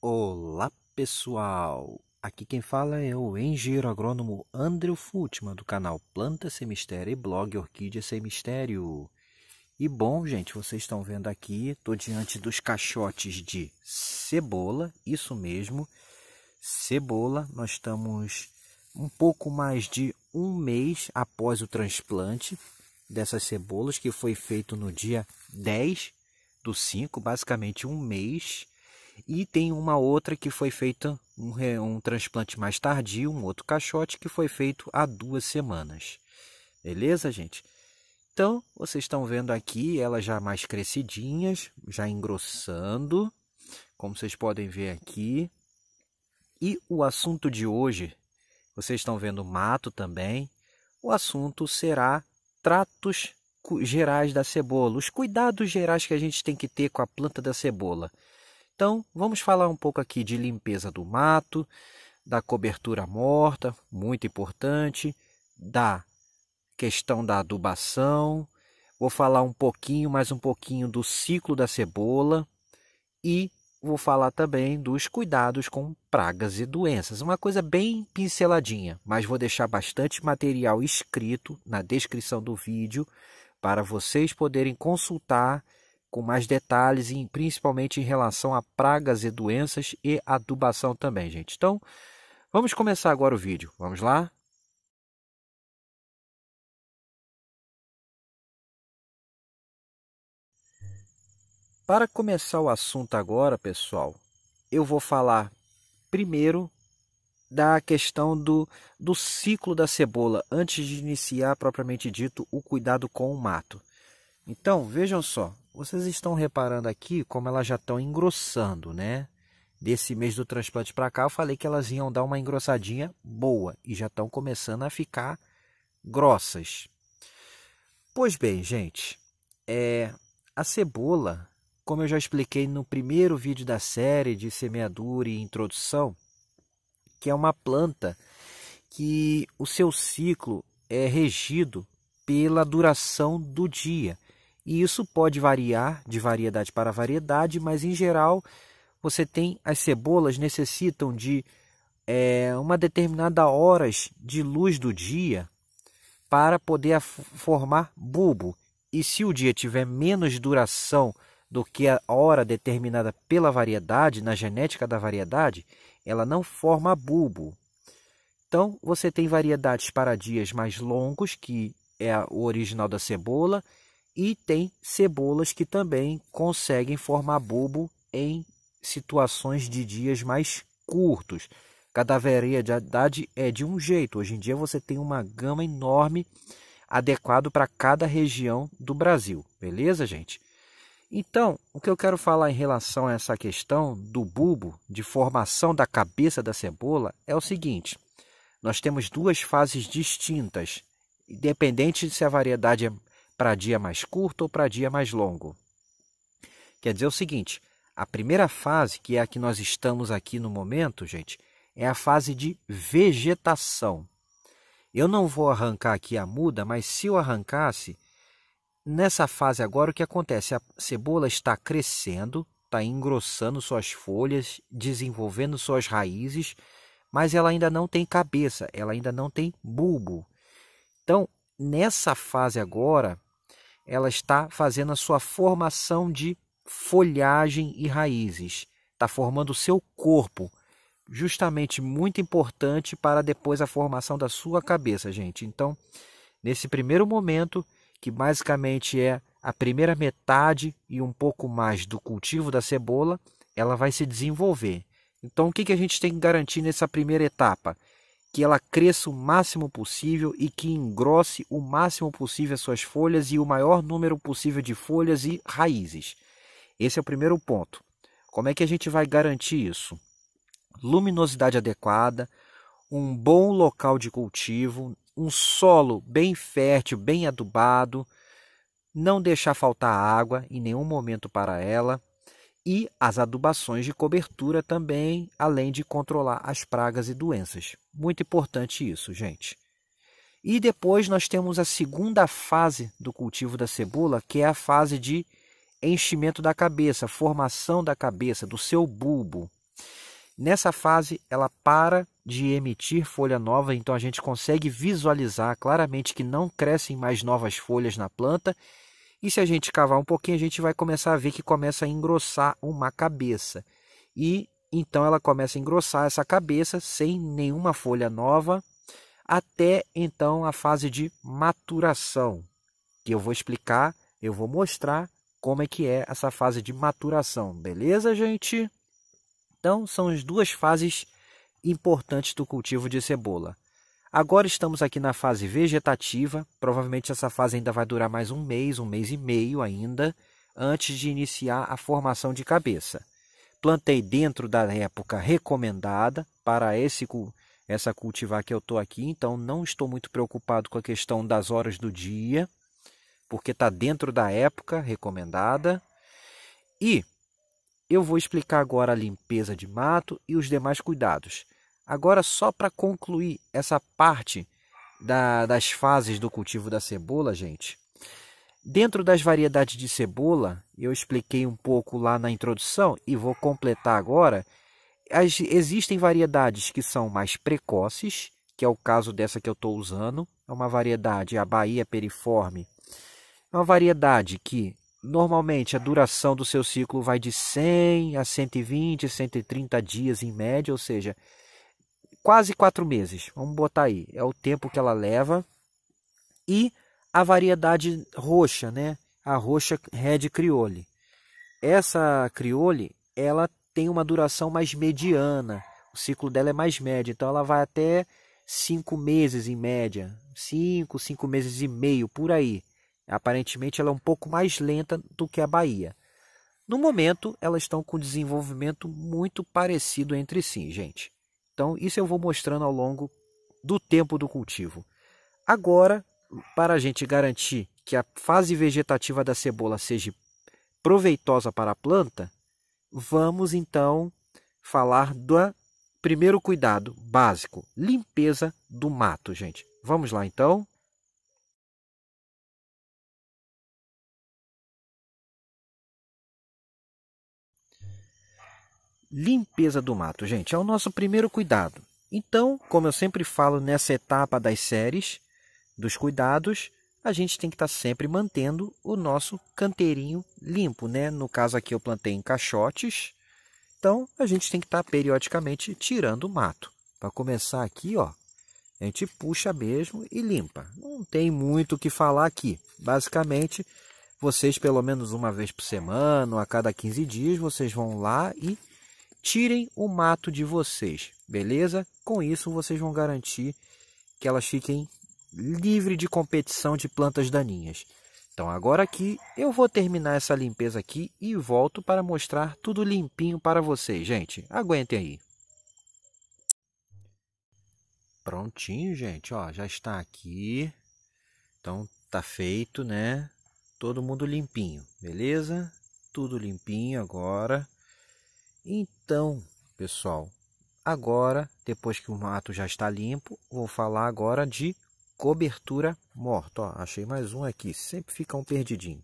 Olá pessoal, aqui quem fala é o engenheiro agrônomo Andrew Futman do canal Planta Sem Mistério e blog Orquídea Sem Mistério. E bom gente, vocês estão vendo aqui, estou diante dos caixotes de cebola, isso mesmo, cebola, nós estamos um pouco mais de um mês após o transplante dessas cebolas que foi feito no dia 10 do 5, basicamente um mês e tem uma outra que foi feita, um, um transplante mais tardio, um outro caixote, que foi feito há duas semanas. Beleza, gente? Então, vocês estão vendo aqui elas já mais crescidinhas, já engrossando, como vocês podem ver aqui. E o assunto de hoje, vocês estão vendo mato também. O assunto será tratos gerais da cebola, os cuidados gerais que a gente tem que ter com a planta da cebola. Então, vamos falar um pouco aqui de limpeza do mato, da cobertura morta, muito importante, da questão da adubação, vou falar um pouquinho, mais um pouquinho do ciclo da cebola e vou falar também dos cuidados com pragas e doenças. Uma coisa bem pinceladinha, mas vou deixar bastante material escrito na descrição do vídeo para vocês poderem consultar com mais detalhes, principalmente em relação a pragas e doenças e adubação também, gente. Então, vamos começar agora o vídeo. Vamos lá? Para começar o assunto agora, pessoal, eu vou falar primeiro da questão do, do ciclo da cebola, antes de iniciar propriamente dito o cuidado com o mato. Então, vejam só, vocês estão reparando aqui como elas já estão engrossando, né? Desse mês do transplante para cá, eu falei que elas iam dar uma engrossadinha boa e já estão começando a ficar grossas. Pois bem, gente, é, a cebola, como eu já expliquei no primeiro vídeo da série de semeadura e introdução, que é uma planta que o seu ciclo é regido pela duração do dia. E isso pode variar de variedade para variedade, mas em geral você tem as cebolas necessitam de é, uma determinada horas de luz do dia para poder formar bulbo. E se o dia tiver menos duração do que a hora determinada pela variedade, na genética da variedade, ela não forma bulbo. Então, você tem variedades para dias mais longos, que é o original da cebola, e tem cebolas que também conseguem formar bulbo em situações de dias mais curtos. Cada variedade é de um jeito. Hoje em dia você tem uma gama enorme adequado para cada região do Brasil, beleza, gente? Então, o que eu quero falar em relação a essa questão do bulbo de formação da cabeça da cebola é o seguinte: nós temos duas fases distintas, independente se a variedade é para dia mais curto ou para dia mais longo. Quer dizer o seguinte: a primeira fase, que é a que nós estamos aqui no momento, gente, é a fase de vegetação. Eu não vou arrancar aqui a muda, mas se eu arrancasse, nessa fase agora o que acontece? A cebola está crescendo, está engrossando suas folhas, desenvolvendo suas raízes, mas ela ainda não tem cabeça, ela ainda não tem bulbo. Então, nessa fase agora, ela está fazendo a sua formação de folhagem e raízes, está formando o seu corpo, justamente muito importante para depois a formação da sua cabeça, gente. Então, nesse primeiro momento, que basicamente é a primeira metade e um pouco mais do cultivo da cebola, ela vai se desenvolver. Então, o que, que a gente tem que garantir nessa primeira etapa? que ela cresça o máximo possível e que engrosse o máximo possível as suas folhas e o maior número possível de folhas e raízes. Esse é o primeiro ponto. Como é que a gente vai garantir isso? Luminosidade adequada, um bom local de cultivo, um solo bem fértil, bem adubado, não deixar faltar água em nenhum momento para ela e as adubações de cobertura também, além de controlar as pragas e doenças. Muito importante isso, gente. E depois nós temos a segunda fase do cultivo da cebola, que é a fase de enchimento da cabeça, formação da cabeça, do seu bulbo. Nessa fase, ela para de emitir folha nova, então a gente consegue visualizar claramente que não crescem mais novas folhas na planta e se a gente cavar um pouquinho, a gente vai começar a ver que começa a engrossar uma cabeça. E então ela começa a engrossar essa cabeça sem nenhuma folha nova, até então a fase de maturação, que eu vou explicar, eu vou mostrar como é que é essa fase de maturação, beleza, gente? Então, são as duas fases importantes do cultivo de cebola. Agora estamos aqui na fase vegetativa, provavelmente essa fase ainda vai durar mais um mês, um mês e meio ainda, antes de iniciar a formação de cabeça. Plantei dentro da época recomendada para esse, essa cultivar que eu estou aqui, então não estou muito preocupado com a questão das horas do dia, porque está dentro da época recomendada. E eu vou explicar agora a limpeza de mato e os demais cuidados. Agora, só para concluir essa parte da, das fases do cultivo da cebola, gente. Dentro das variedades de cebola, eu expliquei um pouco lá na introdução e vou completar agora. As, existem variedades que são mais precoces, que é o caso dessa que eu estou usando. É uma variedade, a Bahia Periforme. É uma variedade que normalmente a duração do seu ciclo vai de 100 a 120, 130 dias em média, ou seja, quase quatro meses, vamos botar aí, é o tempo que ela leva. E a variedade roxa, né? A roxa Red Criole. Essa Criole, ela tem uma duração mais mediana, o ciclo dela é mais médio, então ela vai até cinco meses em média, cinco, cinco meses e meio por aí. Aparentemente ela é um pouco mais lenta do que a Bahia. No momento, elas estão com desenvolvimento muito parecido entre si, gente. Então, isso eu vou mostrando ao longo do tempo do cultivo. Agora, para a gente garantir que a fase vegetativa da cebola seja proveitosa para a planta, vamos então falar do primeiro cuidado básico, limpeza do mato, gente. Vamos lá então? Limpeza do mato, gente, é o nosso primeiro cuidado. Então, como eu sempre falo nessa etapa das séries, dos cuidados, a gente tem que estar sempre mantendo o nosso canteirinho limpo, né? No caso aqui eu plantei em caixotes, então a gente tem que estar periodicamente tirando o mato. Para começar aqui, ó, a gente puxa mesmo e limpa. Não tem muito o que falar aqui. Basicamente, vocês pelo menos uma vez por semana, a cada 15 dias, vocês vão lá e Tirem o mato de vocês, beleza? Com isso vocês vão garantir que elas fiquem livre de competição de plantas daninhas. Então agora aqui eu vou terminar essa limpeza aqui e volto para mostrar tudo limpinho para vocês, gente. Aguentem aí. Prontinho, gente, ó, já está aqui. Então tá feito, né? Todo mundo limpinho, beleza? Tudo limpinho agora. Então, pessoal, agora, depois que o mato já está limpo, vou falar agora de cobertura morta. Ó, achei mais um aqui, sempre fica um perdidinho.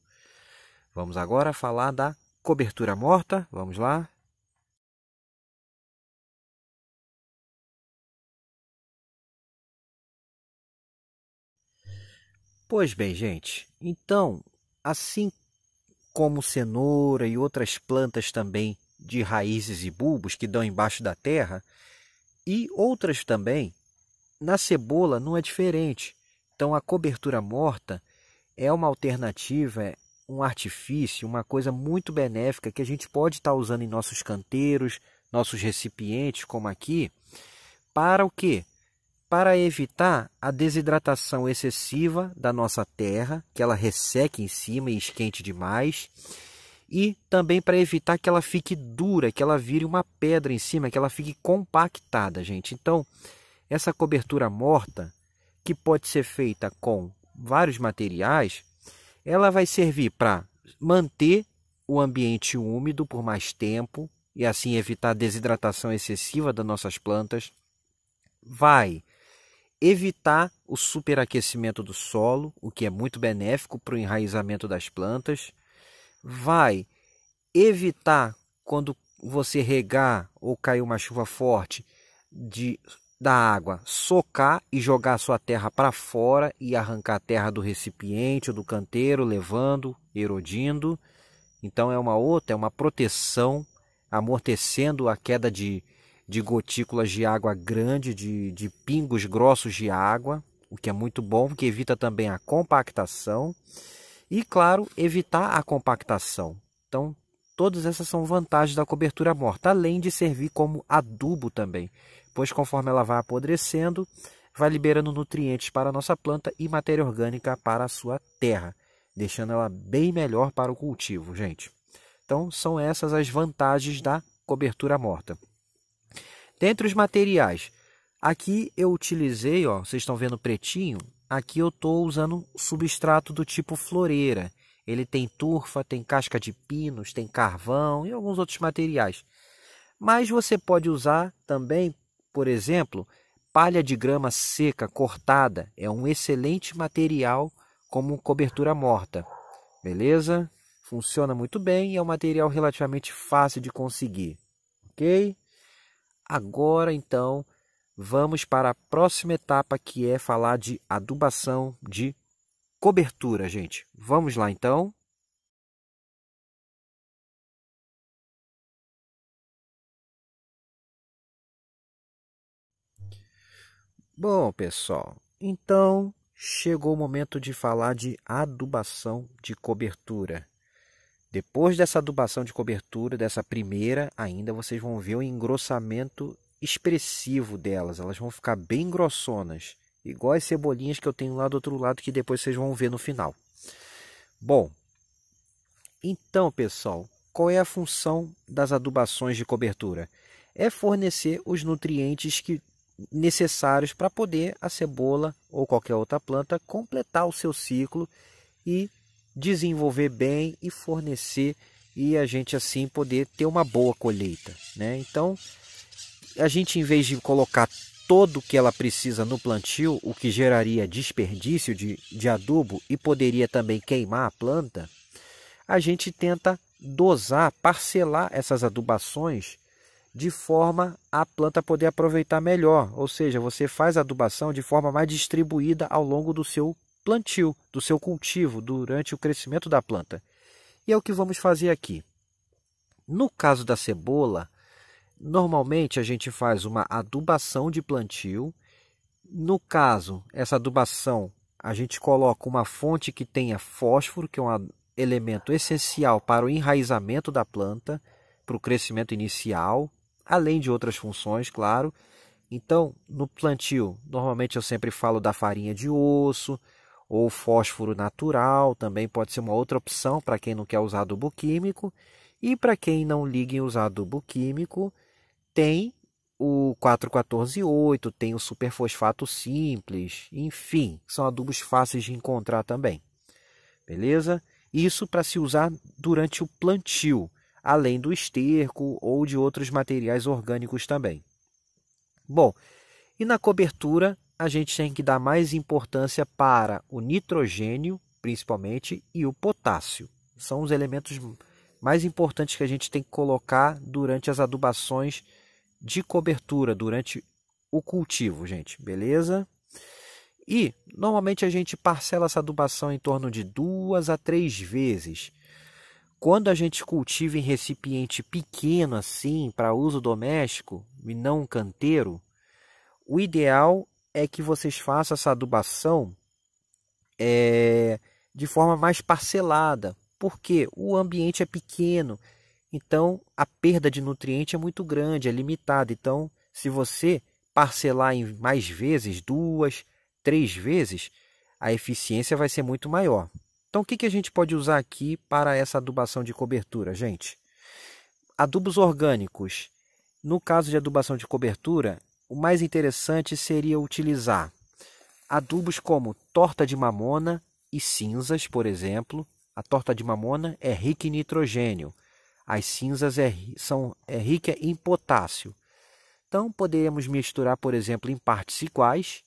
Vamos agora falar da cobertura morta. Vamos lá. Pois bem, gente, então, assim como cenoura e outras plantas também de raízes e bulbos que dão embaixo da terra, e outras também. Na cebola não é diferente. Então a cobertura morta é uma alternativa, é um artifício, uma coisa muito benéfica que a gente pode estar tá usando em nossos canteiros, nossos recipientes, como aqui, para o quê? Para evitar a desidratação excessiva da nossa terra, que ela resseque em cima e esquente demais e também para evitar que ela fique dura, que ela vire uma pedra em cima, que ela fique compactada, gente. Então, essa cobertura morta, que pode ser feita com vários materiais, ela vai servir para manter o ambiente úmido por mais tempo e assim evitar a desidratação excessiva das nossas plantas. Vai evitar o superaquecimento do solo, o que é muito benéfico para o enraizamento das plantas vai evitar quando você regar ou cair uma chuva forte de da água socar e jogar sua terra para fora e arrancar a terra do recipiente ou do canteiro, levando, erodindo. Então é uma outra, é uma proteção, amortecendo a queda de, de gotículas de água grande, de, de pingos grossos de água, o que é muito bom, porque evita também a compactação. E, claro, evitar a compactação. Então, todas essas são vantagens da cobertura morta, além de servir como adubo também, pois conforme ela vai apodrecendo, vai liberando nutrientes para a nossa planta e matéria orgânica para a sua terra, deixando ela bem melhor para o cultivo, gente. Então, são essas as vantagens da cobertura morta. Dentre os materiais, aqui eu utilizei, ó, vocês estão vendo pretinho, Aqui eu estou usando substrato do tipo floreira. Ele tem turfa, tem casca de pinos, tem carvão e alguns outros materiais. Mas você pode usar também, por exemplo, palha de grama seca cortada. É um excelente material como cobertura morta. Beleza? Funciona muito bem e é um material relativamente fácil de conseguir. Ok? Agora então vamos para a próxima etapa que é falar de adubação de cobertura, gente. Vamos lá então. Bom, pessoal, então chegou o momento de falar de adubação de cobertura. Depois dessa adubação de cobertura, dessa primeira, ainda vocês vão ver o engrossamento expressivo delas, elas vão ficar bem grossonas, igual as cebolinhas que eu tenho lá do outro lado que depois vocês vão ver no final. Bom, então pessoal, qual é a função das adubações de cobertura? É fornecer os nutrientes que necessários para poder a cebola ou qualquer outra planta completar o seu ciclo e desenvolver bem e fornecer e a gente assim poder ter uma boa colheita, né? Então, a gente, em vez de colocar todo o que ela precisa no plantio, o que geraria desperdício de, de adubo e poderia também queimar a planta, a gente tenta dosar, parcelar essas adubações de forma a planta poder aproveitar melhor. Ou seja, você faz a adubação de forma mais distribuída ao longo do seu plantio, do seu cultivo, durante o crescimento da planta. E é o que vamos fazer aqui. No caso da cebola, Normalmente a gente faz uma adubação de plantio. No caso, essa adubação a gente coloca uma fonte que tenha fósforo, que é um elemento essencial para o enraizamento da planta, para o crescimento inicial, além de outras funções, claro. Então, no plantio, normalmente eu sempre falo da farinha de osso ou fósforo natural, também pode ser uma outra opção para quem não quer usar adubo químico. E para quem não liga em usar adubo químico, tem o 4148, tem o superfosfato simples, enfim, são adubos fáceis de encontrar também. Beleza? Isso para se usar durante o plantio, além do esterco ou de outros materiais orgânicos também. Bom, e na cobertura a gente tem que dar mais importância para o nitrogênio, principalmente, e o potássio. São os elementos mais importantes que a gente tem que colocar durante as adubações de cobertura durante o cultivo, gente, beleza? E normalmente a gente parcela essa adubação em torno de duas a três vezes. Quando a gente cultiva em recipiente pequeno assim, para uso doméstico e não canteiro, o ideal é que vocês façam essa adubação é, de forma mais parcelada, porque o ambiente é pequeno então, a perda de nutriente é muito grande, é limitada. Então, se você parcelar em mais vezes, duas, três vezes, a eficiência vai ser muito maior. Então, o que, a gente pode usar aqui para essa adubação de cobertura, gente? Adubos orgânicos. No caso de adubação de cobertura, o mais interessante seria utilizar adubos como torta de mamona e cinzas, por exemplo. A torta de mamona é rica em nitrogênio. As cinzas é, são, é rica em potássio. Então, poderemos misturar, por exemplo, em partes iguais.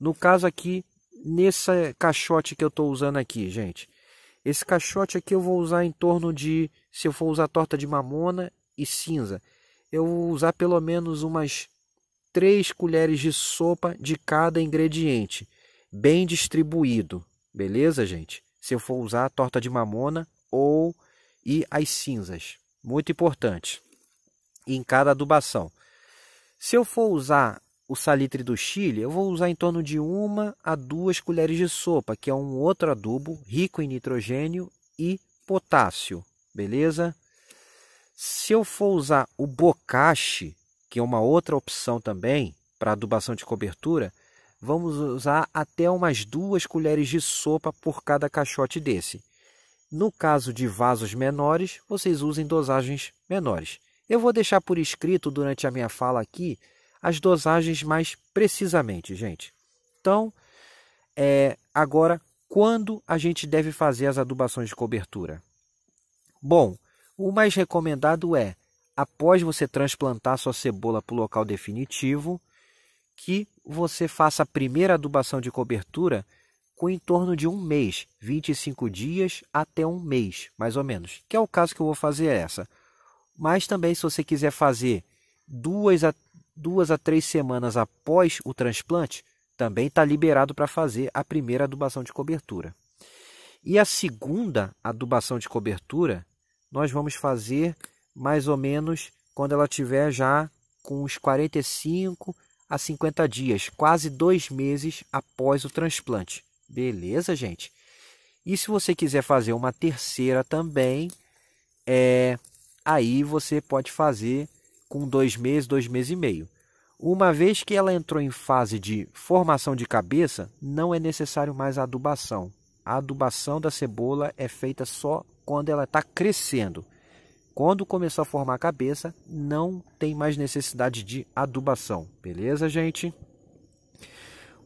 No caso aqui, nesse caixote que eu estou usando aqui, gente. Esse caixote aqui eu vou usar em torno de, se eu for usar torta de mamona e cinza, eu vou usar pelo menos umas 3 colheres de sopa de cada ingrediente, bem distribuído, beleza, gente? Se eu for usar torta de mamona ou e as cinzas. Muito importante. Em cada adubação. Se eu for usar o salitre do Chile, eu vou usar em torno de uma a duas colheres de sopa, que é um outro adubo rico em nitrogênio e potássio, beleza? Se eu for usar o bocache, que é uma outra opção também para adubação de cobertura, vamos usar até umas duas colheres de sopa por cada caixote desse. No caso de vasos menores, vocês usem dosagens menores. Eu vou deixar por escrito durante a minha fala aqui as dosagens mais precisamente, gente. Então, é, agora, quando a gente deve fazer as adubações de cobertura? Bom, o mais recomendado é, após você transplantar sua cebola para o local definitivo, que você faça a primeira adubação de cobertura com em torno de um mês, 25 dias até um mês, mais ou menos, que é o caso que eu vou fazer essa. Mas também, se você quiser fazer duas a, duas a três semanas após o transplante, também está liberado para fazer a primeira adubação de cobertura. E a segunda adubação de cobertura, nós vamos fazer mais ou menos quando ela tiver já com uns 45 a 50 dias, quase dois meses após o transplante. Beleza, gente? E se você quiser fazer uma terceira também, é, aí você pode fazer com dois meses, dois meses e meio. Uma vez que ela entrou em fase de formação de cabeça, não é necessário mais adubação. A adubação da cebola é feita só quando ela está crescendo. Quando começou a formar a cabeça, não tem mais necessidade de adubação. Beleza, gente?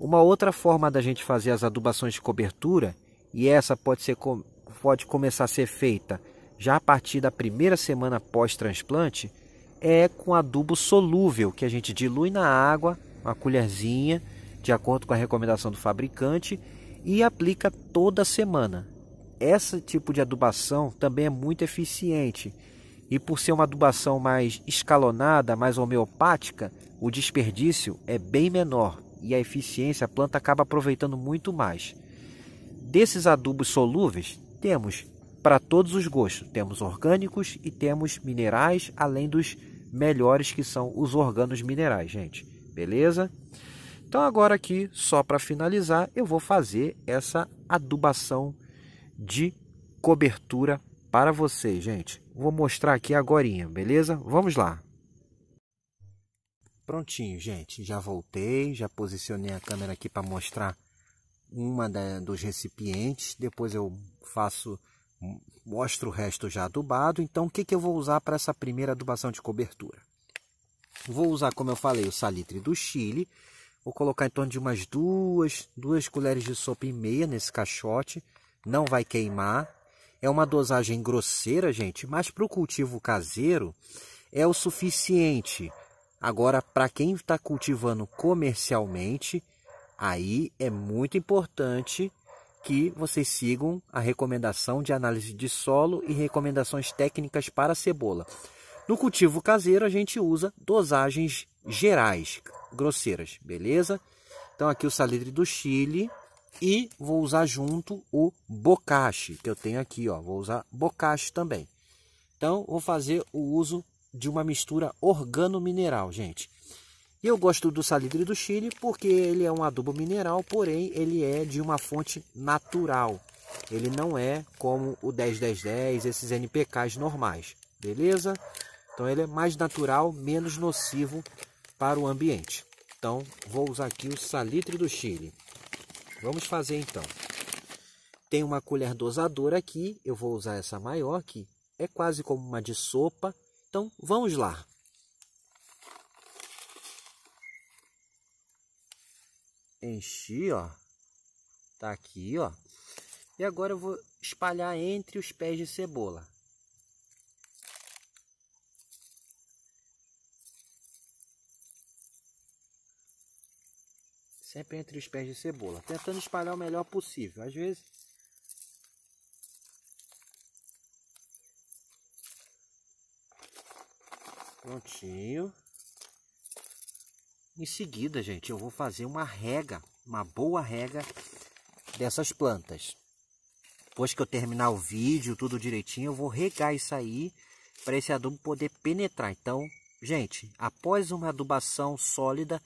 Uma outra forma da gente fazer as adubações de cobertura, e essa pode, ser, pode começar a ser feita já a partir da primeira semana pós-transplante, é com adubo solúvel, que a gente dilui na água, uma colherzinha, de acordo com a recomendação do fabricante, e aplica toda semana. Esse tipo de adubação também é muito eficiente. E por ser uma adubação mais escalonada, mais homeopática, o desperdício é bem menor, e a eficiência, a planta acaba aproveitando muito mais. Desses adubos solúveis, temos para todos os gostos: temos orgânicos e temos minerais, além dos melhores que são os organos minerais, gente. Beleza? Então, agora aqui, só para finalizar, eu vou fazer essa adubação de cobertura para vocês, gente. Vou mostrar aqui agora, beleza? Vamos lá. Prontinho, gente. Já voltei, já posicionei a câmera aqui para mostrar uma da, dos recipientes. Depois eu faço, mostro o resto já adubado. Então, o que, que eu vou usar para essa primeira adubação de cobertura? Vou usar, como eu falei, o salitre do Chile. Vou colocar em torno de umas duas, duas colheres de sopa e meia nesse caixote. Não vai queimar. É uma dosagem grosseira, gente, mas para o cultivo caseiro é o suficiente Agora, para quem está cultivando comercialmente, aí é muito importante que vocês sigam a recomendação de análise de solo e recomendações técnicas para a cebola. No cultivo caseiro, a gente usa dosagens gerais, grosseiras, beleza? Então, aqui o salitre do Chile e vou usar junto o bocache, que eu tenho aqui, ó. Vou usar bocache também. Então, vou fazer o uso de uma mistura organo-mineral, gente. E eu gosto do salitre do Chile porque ele é um adubo mineral, porém ele é de uma fonte natural. Ele não é como o 10-10-10, esses NPKs normais, beleza? Então ele é mais natural, menos nocivo para o ambiente. Então vou usar aqui o salitre do Chile. Vamos fazer então. Tem uma colher dosadora aqui, eu vou usar essa maior que é quase como uma de sopa, então vamos lá. Enchi, ó. Tá aqui, ó. E agora eu vou espalhar entre os pés de cebola. Sempre entre os pés de cebola, tentando espalhar o melhor possível. Às vezes Prontinho. Em seguida, gente, eu vou fazer uma rega, uma boa rega dessas plantas. Depois que eu terminar o vídeo, tudo direitinho, eu vou regar isso aí para esse adubo poder penetrar. Então, gente, após uma adubação sólida,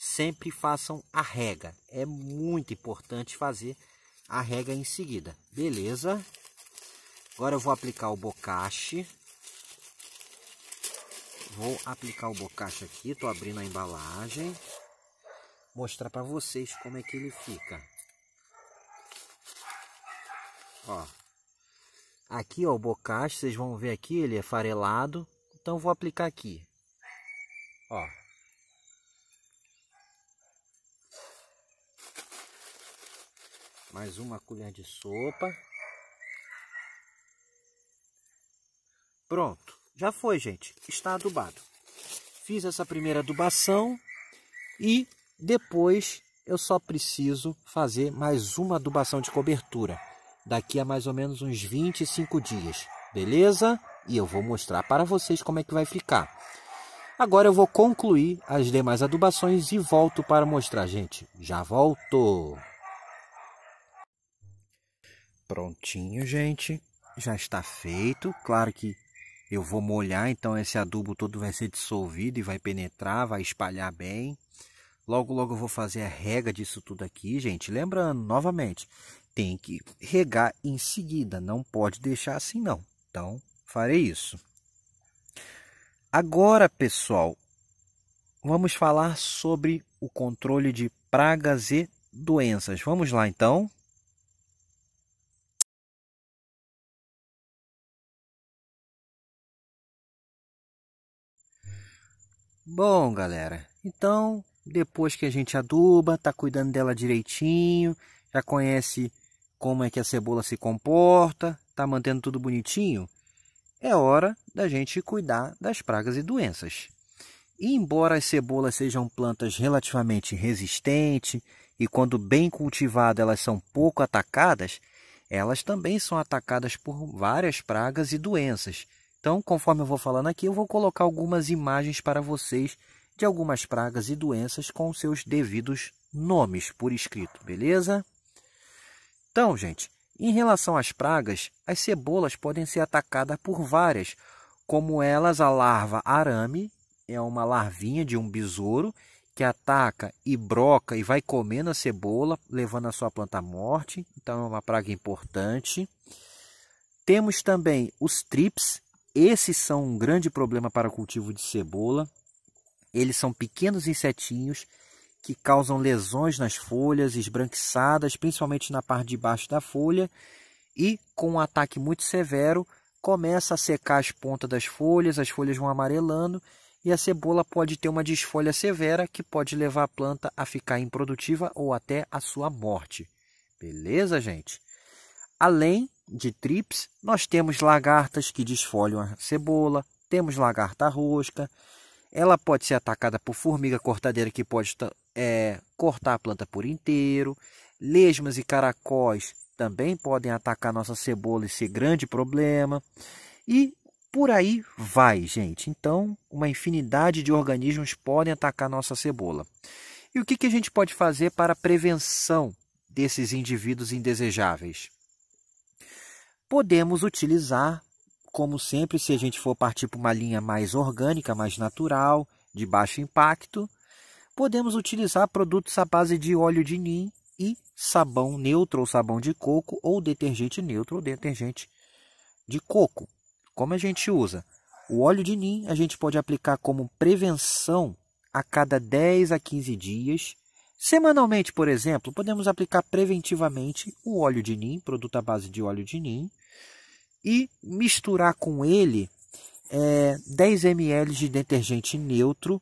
sempre façam a rega. É muito importante fazer a rega em seguida. Beleza? Agora eu vou aplicar o bocache. Vou aplicar o bocacha aqui, tô abrindo a embalagem. Mostrar para vocês como é que ele fica. Ó. Aqui, ó, o bocacho, vocês vão ver aqui, ele é farelado. Então vou aplicar aqui. Ó. Mais uma colher de sopa. Pronto. Já foi, gente. Está adubado. Fiz essa primeira adubação e depois eu só preciso fazer mais uma adubação de cobertura daqui a mais ou menos uns 25 dias, beleza? E eu vou mostrar para vocês como é que vai ficar. Agora eu vou concluir as demais adubações e volto para mostrar, gente. Já volto. Prontinho, gente. Já está feito. Claro que eu vou molhar, então esse adubo todo vai ser dissolvido e vai penetrar, vai espalhar bem. Logo, logo eu vou fazer a rega disso tudo aqui, gente. Lembrando, novamente, tem que regar em seguida, não pode deixar assim não. Então, farei isso. Agora, pessoal, vamos falar sobre o controle de pragas e doenças. Vamos lá, então. Bom, galera, então depois que a gente aduba, tá cuidando dela direitinho, já conhece como é que a cebola se comporta, tá mantendo tudo bonitinho, é hora da gente cuidar das pragas e doenças. E embora as cebolas sejam plantas relativamente resistentes e quando bem cultivadas elas são pouco atacadas, elas também são atacadas por várias pragas e doenças então, conforme eu vou falando aqui, eu vou colocar algumas imagens para vocês de algumas pragas e doenças com seus devidos nomes por escrito, beleza? Então, gente, em relação às pragas, as cebolas podem ser atacadas por várias, como elas a larva arame, é uma larvinha de um besouro que ataca e broca e vai comendo a cebola, levando a sua planta à morte. Então é uma praga importante. Temos também os trips, esses são um grande problema para o cultivo de cebola. Eles são pequenos insetinhos que causam lesões nas folhas, esbranquiçadas, principalmente na parte de baixo da folha, e com um ataque muito severo, começa a secar as pontas das folhas, as folhas vão amarelando e a cebola pode ter uma desfolha severa que pode levar a planta a ficar improdutiva ou até a sua morte. Beleza, gente? Além de trips, nós temos lagartas que desfolham a cebola, temos lagarta rosca, ela pode ser atacada por formiga cortadeira que pode é, cortar a planta por inteiro, lesmas e caracóis também podem atacar nossa cebola e ser grande problema. E por aí vai, gente. Então, uma infinidade de organismos podem atacar nossa cebola. E o que, que a gente pode fazer para a prevenção desses indivíduos indesejáveis? podemos utilizar, como sempre, se a gente for partir para uma linha mais orgânica, mais natural, de baixo impacto, podemos utilizar produtos à base de óleo de nim e sabão neutro ou sabão de coco ou detergente neutro ou detergente de coco. Como a gente usa? O óleo de nim a gente pode aplicar como prevenção a cada 10 a 15 dias. Semanalmente, por exemplo, podemos aplicar preventivamente o óleo de nim, produto à base de óleo de nim, e misturar com ele é, 10 ml de detergente neutro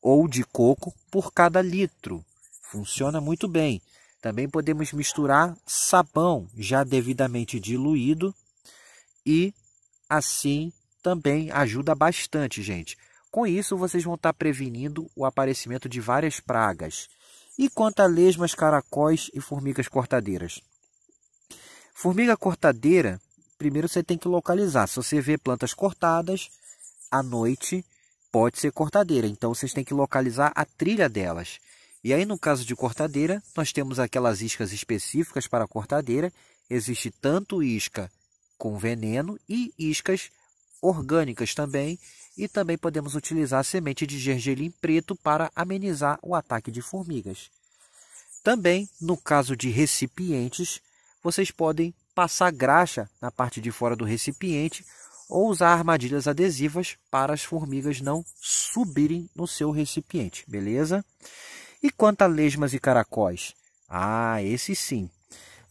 ou de coco por cada litro. Funciona muito bem. Também podemos misturar sabão já devidamente diluído e assim também ajuda bastante, gente. Com isso, vocês vão estar prevenindo o aparecimento de várias pragas. E quanto a lesmas, caracóis e formigas cortadeiras? Formiga cortadeira primeiro você tem que localizar. Se você vê plantas cortadas, à noite pode ser cortadeira. Então vocês têm que localizar a trilha delas. E aí, no caso de cortadeira, nós temos aquelas iscas específicas para cortadeira. Existe tanto isca com veneno e iscas orgânicas também. E também podemos utilizar a semente de gergelim preto para amenizar o ataque de formigas. Também, no caso de recipientes, vocês podem passar graxa na parte de fora do recipiente ou usar armadilhas adesivas para as formigas não subirem no seu recipiente, beleza? E quanto a lesmas e caracóis? Ah, esse sim.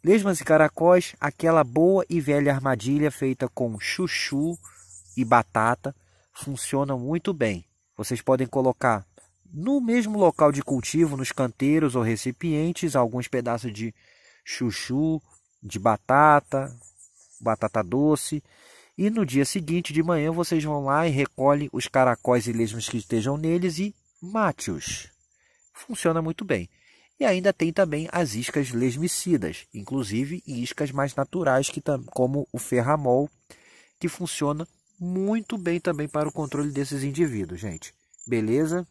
Lesmas e caracóis, aquela boa e velha armadilha feita com chuchu e batata, funciona muito bem. Vocês podem colocar no mesmo local de cultivo, nos canteiros ou recipientes, alguns pedaços de chuchu de batata, batata doce. E no dia seguinte de manhã vocês vão lá e recolhem os caracóis e lesmas que estejam neles e mate-os. Funciona muito bem. E ainda tem também as iscas lesmicidas, inclusive iscas mais naturais, que, como o ferramol, que funciona muito bem também para o controle desses indivíduos, gente. Beleza?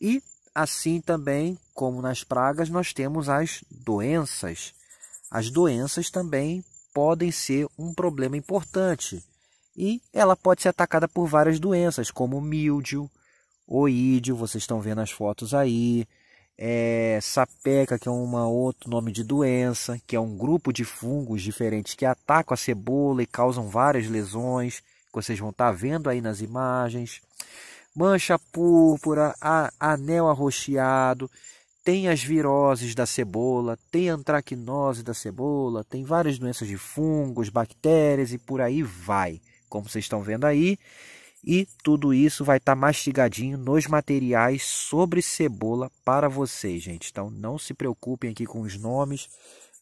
E assim também, como nas pragas, nós temos as doenças as doenças também podem ser um problema importante e ela pode ser atacada por várias doenças, como míldio, oídio, vocês estão vendo as fotos aí, é, sapeca, que é um outro nome de doença, que é um grupo de fungos diferentes que atacam a cebola e causam várias lesões, que vocês vão estar tá vendo aí nas imagens. Mancha púrpura, a, anel arroxeado, tem as viroses da cebola, tem a antracnose da cebola, tem várias doenças de fungos, bactérias e por aí vai, como vocês estão vendo aí. E tudo isso vai estar tá mastigadinho nos materiais sobre cebola para vocês, gente. Então não se preocupem aqui com os nomes,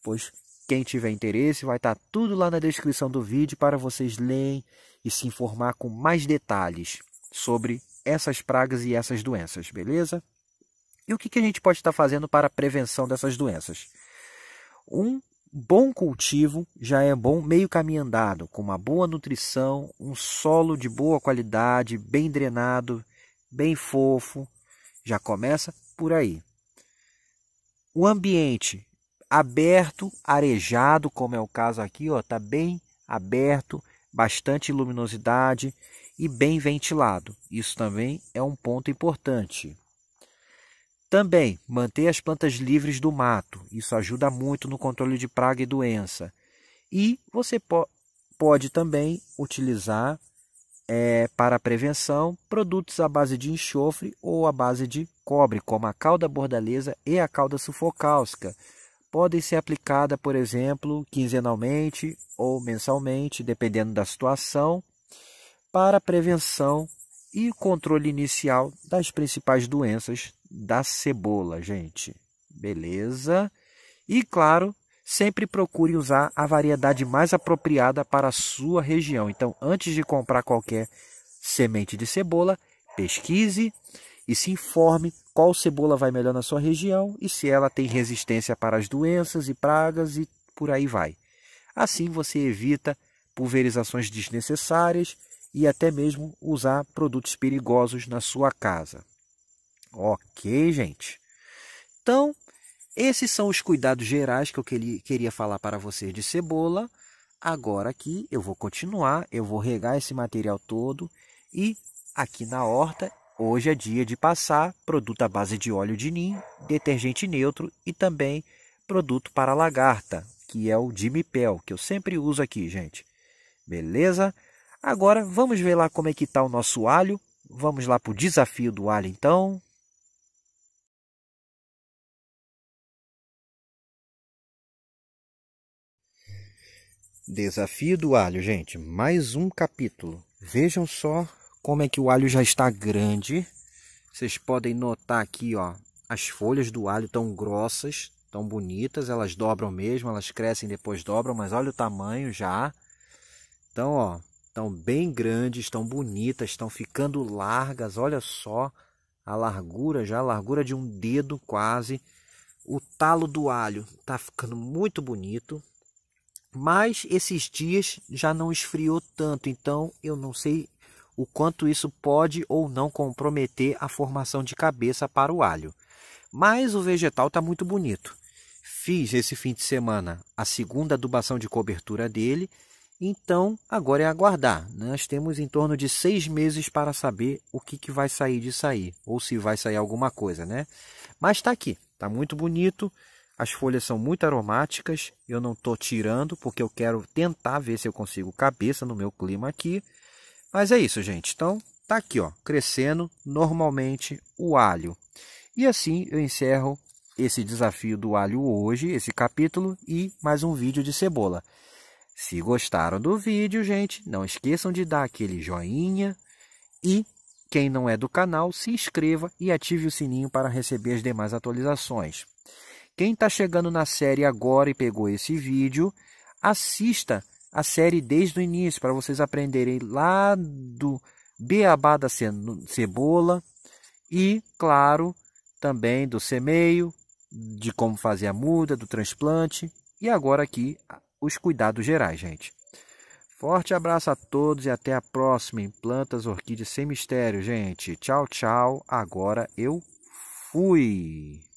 pois quem tiver interesse vai estar tá tudo lá na descrição do vídeo para vocês lerem e se informar com mais detalhes sobre essas pragas e essas doenças, beleza? E o que, que a gente pode estar fazendo para a prevenção dessas doenças? Um bom cultivo já é bom meio caminho andado, com uma boa nutrição, um solo de boa qualidade, bem drenado, bem fofo. Já começa por aí. O ambiente aberto, arejado, como é o caso aqui, ó, tá bem aberto, bastante luminosidade e bem ventilado. Isso também é um ponto importante. Também manter as plantas livres do mato, isso ajuda muito no controle de praga e doença. E você po pode também utilizar é, para prevenção produtos à base de enxofre ou à base de cobre, como a calda bordaleza e a calda sulfocálcica. Podem ser aplicadas, por exemplo, quinzenalmente ou mensalmente, dependendo da situação, para prevenção e controle inicial das principais doenças da cebola, gente. Beleza? E claro, sempre procure usar a variedade mais apropriada para a sua região. Então, antes de comprar qualquer semente de cebola, pesquise e se informe qual cebola vai melhor na sua região e se ela tem resistência para as doenças e pragas e por aí vai. Assim você evita pulverizações desnecessárias e até mesmo usar produtos perigosos na sua casa. Ok, gente? Então, esses são os cuidados gerais que eu queria falar para vocês de cebola. Agora aqui eu vou continuar, eu vou regar esse material todo e aqui na horta hoje é dia de passar produto à base de óleo de nim, detergente neutro e também produto para lagarta, que é o Dimipel, que eu sempre uso aqui, gente. Beleza? Agora vamos ver lá como é que está o nosso alho. Vamos lá para o desafio do alho então. Desafio do alho, gente. Mais um capítulo. Vejam só como é que o alho já está grande. Vocês podem notar aqui, ó. As folhas do alho tão grossas, tão bonitas. Elas dobram mesmo, elas crescem depois dobram. Mas olha o tamanho já. Então, ó. Estão bem grandes, estão bonitas, estão ficando largas. Olha só a largura já, a largura de um dedo quase. O talo do alho está ficando muito bonito. Mas esses dias já não esfriou tanto, então eu não sei o quanto isso pode ou não comprometer a formação de cabeça para o alho. Mas o vegetal está muito bonito. Fiz esse fim de semana a segunda adubação de cobertura dele, então agora é aguardar. Né? Nós temos em torno de seis meses para saber o que, que vai sair de sair, ou se vai sair alguma coisa, né? Mas está aqui, está muito bonito. As folhas são muito aromáticas, eu não estou tirando porque eu quero tentar ver se eu consigo cabeça no meu clima aqui. Mas é isso, gente. Então, tá aqui, ó, crescendo normalmente o alho. E assim eu encerro esse desafio do alho hoje, esse capítulo e mais um vídeo de cebola. Se gostaram do vídeo, gente, não esqueçam de dar aquele joinha e quem não é do canal, se inscreva e ative o sininho para receber as demais atualizações. Quem está chegando na série agora e pegou esse vídeo, assista a série desde o início para vocês aprenderem lá do beabá da cebola e, claro, também do semeio, de como fazer a muda, do transplante e agora aqui os cuidados gerais, gente. Forte abraço a todos e até a próxima em Plantas Orquídeas Sem Mistério, gente. Tchau, tchau. Agora eu fui.